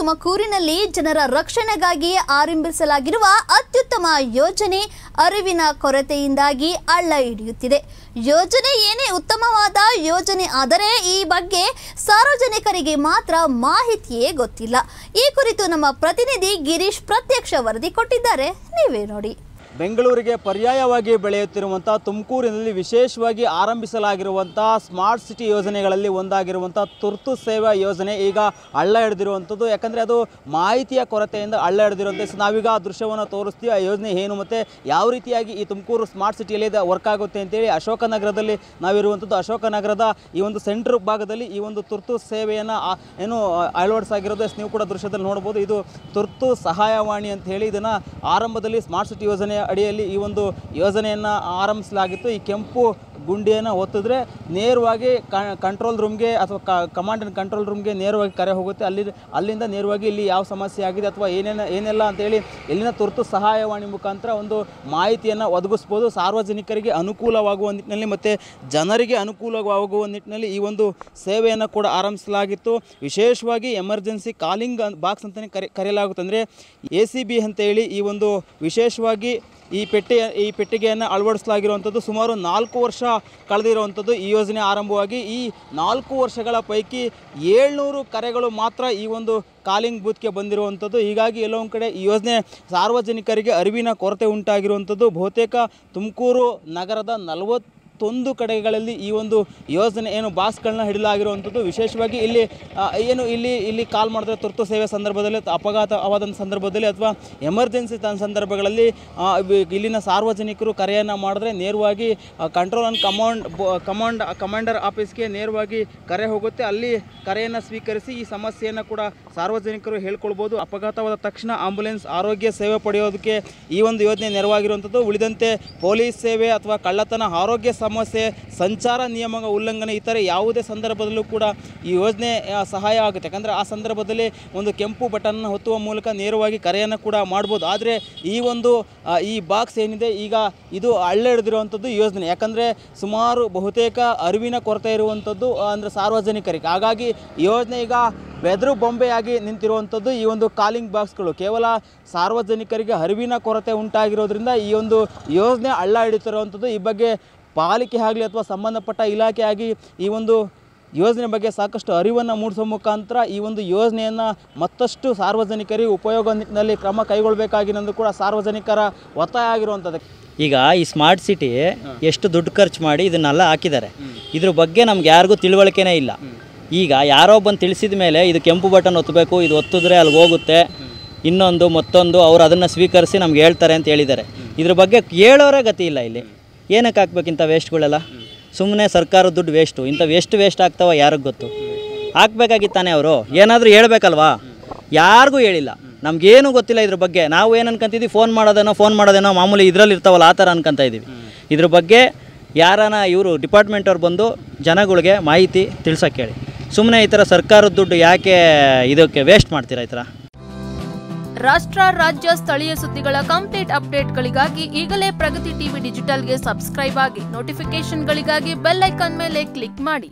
ತುಮಕೂರಿನಲ್ಲಿ ಜನರ ರಕ್ಷಣೆಗಾಗಿ ಆರಂಭಿಸಲಾಗಿರುವ ಅತ್ಯುತ್ತಮ ಯೋಜನೆ ಅರಿವಿನ ಕೊರತೆಯಿಂದಾಗಿ ಅಳ್ಳ ಹಿಡಿಯುತ್ತಿದೆ ಯೋಜನೆ ಏನೇ ಉತ್ತಮವಾದ ಯೋಜನೆ ಆದರೆ ಈ ಬಗ್ಗೆ ಸಾರ್ವಜನಿಕರಿಗೆ ಮಾತ್ರ ಮಾಹಿತಿಯೇ ಗೊತ್ತಿಲ್ಲ ಈ ಕುರಿತು ನಮ್ಮ ಪ್ರತಿನಿಧಿ ಗಿರೀಶ್ ಪ್ರತ್ಯಕ್ಷ ವರದಿ ಕೊಟ್ಟಿದ್ದಾರೆ ನೀವೇ ನೋಡಿ ಬೆಂಗಳೂರಿಗೆ ಪರ್ಯಾಯವಾಗಿ ಬೆಳೆಯುತ್ತಿರುವಂಥ ತುಮಕೂರಿನಲ್ಲಿ ವಿಶೇಷವಾಗಿ ಆರಂಭಿಸಲಾಗಿರುವಂಥ ಸ್ಮಾರ್ಟ್ ಸಿಟಿ ಯೋಜನೆಗಳಲ್ಲಿ ಒಂದಾಗಿರುವಂಥ ತುರ್ತು ಸೇವಾ ಯೋಜನೆ ಈಗ ಹಳ್ಳ ಹಿಡಿದಿರುವಂಥದ್ದು ಯಾಕಂದರೆ ಅದು ಮಾಹಿತಿಯ ಕೊರತೆಯಿಂದ ಹಳ್ಳ ಹಿಡಿದಿರುವಂಥ ನಾವೀಗ ಆ ದೃಶ್ಯವನ್ನು ತೋರಿಸ್ತೀವಿ ಆ ಯೋಜನೆ ಏನು ಮತ್ತು ಯಾವ ರೀತಿಯಾಗಿ ಈ ತುಮಕೂರು ಸ್ಮಾರ್ಟ್ ಸಿಟಿಯಲ್ಲಿ ವರ್ಕ್ ಆಗುತ್ತೆ ಅಂತೇಳಿ ಅಶೋಕನಗರದಲ್ಲಿ ನಾವಿರುವಂಥದ್ದು ಅಶೋಕನಗರದ ಈ ಒಂದು ಸೆಂಟ್ರ್ ಭಾಗದಲ್ಲಿ ಈ ಒಂದು ತುರ್ತು ಸೇವೆಯನ್ನು ಏನು ಅಳವಡಿಸಾಗಿರೋದು ನೀವು ಕೂಡ ದೃಶ್ಯದಲ್ಲಿ ನೋಡ್ಬೋದು ಇದು ತುರ್ತು ಸಹಾಯವಾಣಿ ಅಂತ ಹೇಳಿ ಇದನ್ನು ಆರಂಭದಲ್ಲಿ ಸ್ಮಾರ್ಟ್ ಸಿಟಿ ಯೋಜನೆ ಅಡಿಯಲ್ಲಿ ಈ ಒಂದು ಯೋಜನೆಯನ್ನು ಆರಂಭಿಸಲಾಗಿತ್ತು ಈ ಕೆಂಪು ಗುಂಡಿಯನ್ನು ಒತ್ತಿದ್ರೆ ನೇರವಾಗಿ ಕಂಟ್ರೋಲ್ ರೂಮ್ಗೆ ಅಥವಾ ಕಮಾಂಡ್ ಆ್ಯಂಡ್ ಕಂಟ್ರೋಲ್ ರೂಮ್ಗೆ ನೇರವಾಗಿ ಕರೆ ಹೋಗುತ್ತೆ ಅಲ್ಲಿ ಅಲ್ಲಿಂದ ನೇರವಾಗಿ ಇಲ್ಲಿ ಯಾವ ಸಮಸ್ಯೆ ಆಗಿದೆ ಅಥವಾ ಏನೇನು ಏನೆಲ್ಲ ಅಂತೇಳಿ ಇಲ್ಲಿನ ತುರ್ತು ಸಹಾಯವಾಣಿ ಮುಖಾಂತರ ಒಂದು ಮಾಹಿತಿಯನ್ನು ಒದಗಿಸ್ಬೋದು ಸಾರ್ವಜನಿಕರಿಗೆ ಅನುಕೂಲವಾಗುವ ನಿಟ್ಟಿನಲ್ಲಿ ಮತ್ತು ಜನರಿಗೆ ಅನುಕೂಲವಾಗುವ ನಿಟ್ಟಿನಲ್ಲಿ ಈ ಒಂದು ಸೇವೆಯನ್ನು ಕೂಡ ಆರಂಭಿಸಲಾಗಿತ್ತು ವಿಶೇಷವಾಗಿ ಎಮರ್ಜೆನ್ಸಿ ಕಾಲಿಂಗ್ ಬಾಕ್ಸ್ ಅಂತಲೇ ಕರೆ ಕರೆಯಲಾಗುತ್ತೆ ಅಂದರೆ ಎ ಸಿ ಬಿ ಅಂತೇಳಿ ಈ ಒಂದು ವಿಶೇಷವಾಗಿ ಈ ಪೆಟ್ಟಿ ಈ ಪೆಟ್ಟಿಗೆಯನ್ನು ಅಳವಡಿಸಲಾಗಿರುವಂಥದ್ದು ಸುಮಾರು ನಾಲ್ಕು ವರ್ಷ ಕಳೆದಿರುವಂಥದ್ದು ಈ ಯೋಜನೆ ಆರಂಭವಾಗಿ ಈ ನಾಲ್ಕು ವರ್ಷಗಳ ಪೈಕಿ ಏಳ್ನೂರು ಕರೆಗಳು ಮಾತ್ರ ಈ ಒಂದು ಕಾಲಿಂಗ್ ಬೂತ್ಗೆ ಬಂದಿರುವಂಥದ್ದು ಹೀಗಾಗಿ ಎಲ್ಲೊಂದು ಕಡೆ ಈ ಯೋಜನೆ ಸಾರ್ವಜನಿಕರಿಗೆ ಅರಿವಿನ ಕೊರತೆ ಉಂಟಾಗಿರುವಂಥದ್ದು ಬಹುತೇಕ ತುಮಕೂರು ನಗರದ ನಲವತ್ತು ಇಪ್ಪತ್ತೊಂದು ಕಡೆಗಳಲ್ಲಿ ಈ ಒಂದು ಯೋಜನೆ ಏನು ಬಾಸ್ಗಳನ್ನ ಹಿಡಿಯಲಾಗಿರುವಂಥದ್ದು ವಿಶೇಷವಾಗಿ ಇಲ್ಲಿ ಏನು ಇಲ್ಲಿ ಇಲ್ಲಿ ಕಾಲ್ ಮಾಡಿದ್ರೆ ತುರ್ತು ಸೇವೆ ಸಂದರ್ಭದಲ್ಲಿ ಅಪಘಾತವಾದಂಥ ಸಂದರ್ಭದಲ್ಲಿ ಅಥವಾ ಎಮರ್ಜೆನ್ಸಿ ಸಂದರ್ಭಗಳಲ್ಲಿ ಇಲ್ಲಿನ ಸಾರ್ವಜನಿಕರು ಕರೆಯನ್ನು ಮಾಡಿದ್ರೆ ನೇರವಾಗಿ control and command command commander ಆಫೀಸ್ಗೆ ನೇರವಾಗಿ ಕರೆ ಹೋಗುತ್ತೆ ಅಲ್ಲಿ ಕರೆಯನ್ನು ಸ್ವೀಕರಿಸಿ ಈ ಸಮಸ್ಯೆಯನ್ನು ಕೂಡ ಸಾರ್ವಜನಿಕರು ಹೇಳ್ಕೊಳ್ಬೋದು ಅಪಘಾತವಾದ ತಕ್ಷಣ ಆಂಬುಲೆನ್ಸ್ ಆರೋಗ್ಯ ಸೇವೆ ಪಡೆಯೋದಕ್ಕೆ ಈ ಒಂದು ಯೋಜನೆ ನೆರವಾಗಿರುವಂಥದ್ದು ಉಳಿದಂತೆ ಪೊಲೀಸ್ ಸೇವೆ ಅಥವಾ ಕಳ್ಳತನ ಆರೋಗ್ಯ ಸಮ ಸಮಸ್ಯೆ ಸಂಚಾರ ನಿಯಮಗಳ ಉಲ್ಲಂಘನೆ ಇತರೆ ಯಾವುದೇ ಸಂದರ್ಭದಲ್ಲೂ ಕೂಡ ಈ ಯೋಜನೆ ಸಹಾಯ ಆಗುತ್ತೆ ಯಾಕಂದರೆ ಆ ಸಂದರ್ಭದಲ್ಲಿ ಒಂದು ಕೆಂಪು ಬಟನ್ನ ಹೊತ್ತುವ ಮೂಲಕ ನೇರವಾಗಿ ಕರೆಯನ್ನು ಕೂಡ ಮಾಡ್ಬೋದು ಆದರೆ ಈ ಒಂದು ಈ ಬಾಕ್ಸ್ ಏನಿದೆ ಈಗ ಇದು ಹಿಡಿದಿರುವಂಥದ್ದು ಯೋಜನೆ ಯಾಕಂದರೆ ಸುಮಾರು ಬಹುತೇಕ ಅರಿವಿನ ಕೊರತೆ ಇರುವಂಥದ್ದು ಅಂದರೆ ಸಾರ್ವಜನಿಕರಿಗೆ ಹಾಗಾಗಿ ಯೋಜನೆ ಈಗ ಬೆದರು ಬೊಂಬೆಯಾಗಿ ನಿಂತಿರುವಂಥದ್ದು ಈ ಒಂದು ಕಾಲಿಂಗ್ ಬಾಕ್ಸ್ಗಳು ಕೇವಲ ಸಾರ್ವಜನಿಕರಿಗೆ ಅರಿವಿನ ಕೊರತೆ ಉಂಟಾಗಿರೋದ್ರಿಂದ ಈ ಒಂದು ಯೋಜನೆ ಹಳ್ಳ ಹಿಡಿತಿರುವಂಥದ್ದು ಈ ಬಗ್ಗೆ ಪಾಲಿಕೆ ಆಗಲಿ ಅಥವಾ ಸಂಬಂಧಪಟ್ಟ ಇಲಾಖೆ ಆಗಿ ಈ ಒಂದು ಯೋಜನೆ ಬಗ್ಗೆ ಸಾಕಷ್ಟು ಅರಿವನ್ನು ಮೂಡಿಸೋ ಮುಖಾಂತರ ಈ ಒಂದು ಯೋಜನೆಯನ್ನು ಮತ್ತಷ್ಟು ಸಾರ್ವಜನಿಕರಿಗೆ ಉಪಯೋಗ ನಿಟ್ಟಿನಲ್ಲಿ ಕ್ರಮ ಕೈಗೊಳ್ಳಬೇಕಾಗಿನಂದು ಕೂಡ ಸಾರ್ವಜನಿಕರ ಒತ್ತಾಯ ಆಗಿರುವಂಥದ್ದು ಈಗ ಈ ಸ್ಮಾರ್ಟ್ ಸಿಟಿ ಎಷ್ಟು ದುಡ್ಡು ಖರ್ಚು ಮಾಡಿ ಇದನ್ನೆಲ್ಲ ಹಾಕಿದ್ದಾರೆ ಇದ್ರ ಬಗ್ಗೆ ನಮ್ಗೆ ಯಾರಿಗೂ ತಿಳುವಳಿಕೆನೇ ಇಲ್ಲ ಈಗ ಯಾರೋ ಬಂದು ತಿಳಿಸಿದ ಮೇಲೆ ಇದು ಕೆಂಪು ಬಟನ್ ಒತ್ತಬೇಕು ಇದು ಒತ್ತಿದ್ರೆ ಅಲ್ಲಿ ಹೋಗುತ್ತೆ ಇನ್ನೊಂದು ಮತ್ತೊಂದು ಅವರು ಅದನ್ನು ಸ್ವೀಕರಿಸಿ ನಮ್ಗೆ ಹೇಳ್ತಾರೆ ಅಂತ ಹೇಳಿದ್ದಾರೆ ಇದ್ರ ಬಗ್ಗೆ ಹೇಳೋರೇ ಗತಿ ಇಲ್ಲ ಇಲ್ಲಿ ಏನಕ್ಕೆ ಹಾಕ್ಬೇಕು ಇಂಥ ವೇಸ್ಟ್ಗಳೆಲ್ಲ ಸುಮ್ಮನೆ ಸರ್ಕಾರದ ದುಡ್ಡು ವೇಸ್ಟು ಇಂಥ ವೇಸ್ಟ್ ವೇಸ್ಟ್ ಆಗ್ತಾವ ಯಾರಿಗೂ ಗೊತ್ತು ಹಾಕ್ಬೇಕಾಗಿತ್ತಾನೆ ಅವರು ಏನಾದರೂ ಹೇಳಬೇಕಲ್ವಾ ಯಾರಿಗೂ ಹೇಳಿಲ್ಲ ನಮಗೇನು ಗೊತ್ತಿಲ್ಲ ಇದ್ರ ಬಗ್ಗೆ ನಾವು ಏನು ಅನ್ಕೊಂತಿದ್ವಿ ಫೋನ್ ಮಾಡೋದೇನೋ ಫೋನ್ ಮಾಡೋದೇನೋ ಮಾಮೂಲಿ ಇದರಲ್ಲಿ ಇರ್ತಾವಲ್ಲ ಆ ಥರ ಅನ್ಕೊತಾ ಇದ್ದೀವಿ ಇದ್ರ ಬಗ್ಗೆ ಯಾರಾನ ಇವರು ಡಿಪಾರ್ಟ್ಮೆಂಟವ್ರು ಬಂದು ಜನಗಳಿಗೆ ಮಾಹಿತಿ ತಿಳ್ಸೋಕ್ಕೇಳಿ ಸುಮ್ಮನೆ ಈ ಥರ ಸರ್ಕಾರದ ದುಡ್ಡು ಯಾಕೆ ಇದಕ್ಕೆ ವೇಸ್ಟ್ ಮಾಡ್ತೀರಾ ಈ ಥರ ರಾಷ್ಟ್ರ ರಾಜ್ಯ ಸ್ಥಳೀಯ ಸುದ್ದಿಗಳ ಕಂಪ್ಲೀಟ್ ಅಪ್ಡೇಟ್ಗಳಿಗಾಗಿ ಈಗಲೇ ಪ್ರಗತಿ ಟಿವಿ ಡಿಜಿಟಲ್ಗೆ ಸಬ್ಸ್ಕ್ರೈಬ್ ಆಗಿ ನೋಟಿಫಿಕೇಶನ್ಗಳಿಗಾಗಿ ಬೆಲ್ ಐಕಾನ್ ಮೇಲೆ ಕ್ಲಿಕ್ ಮಾಡಿ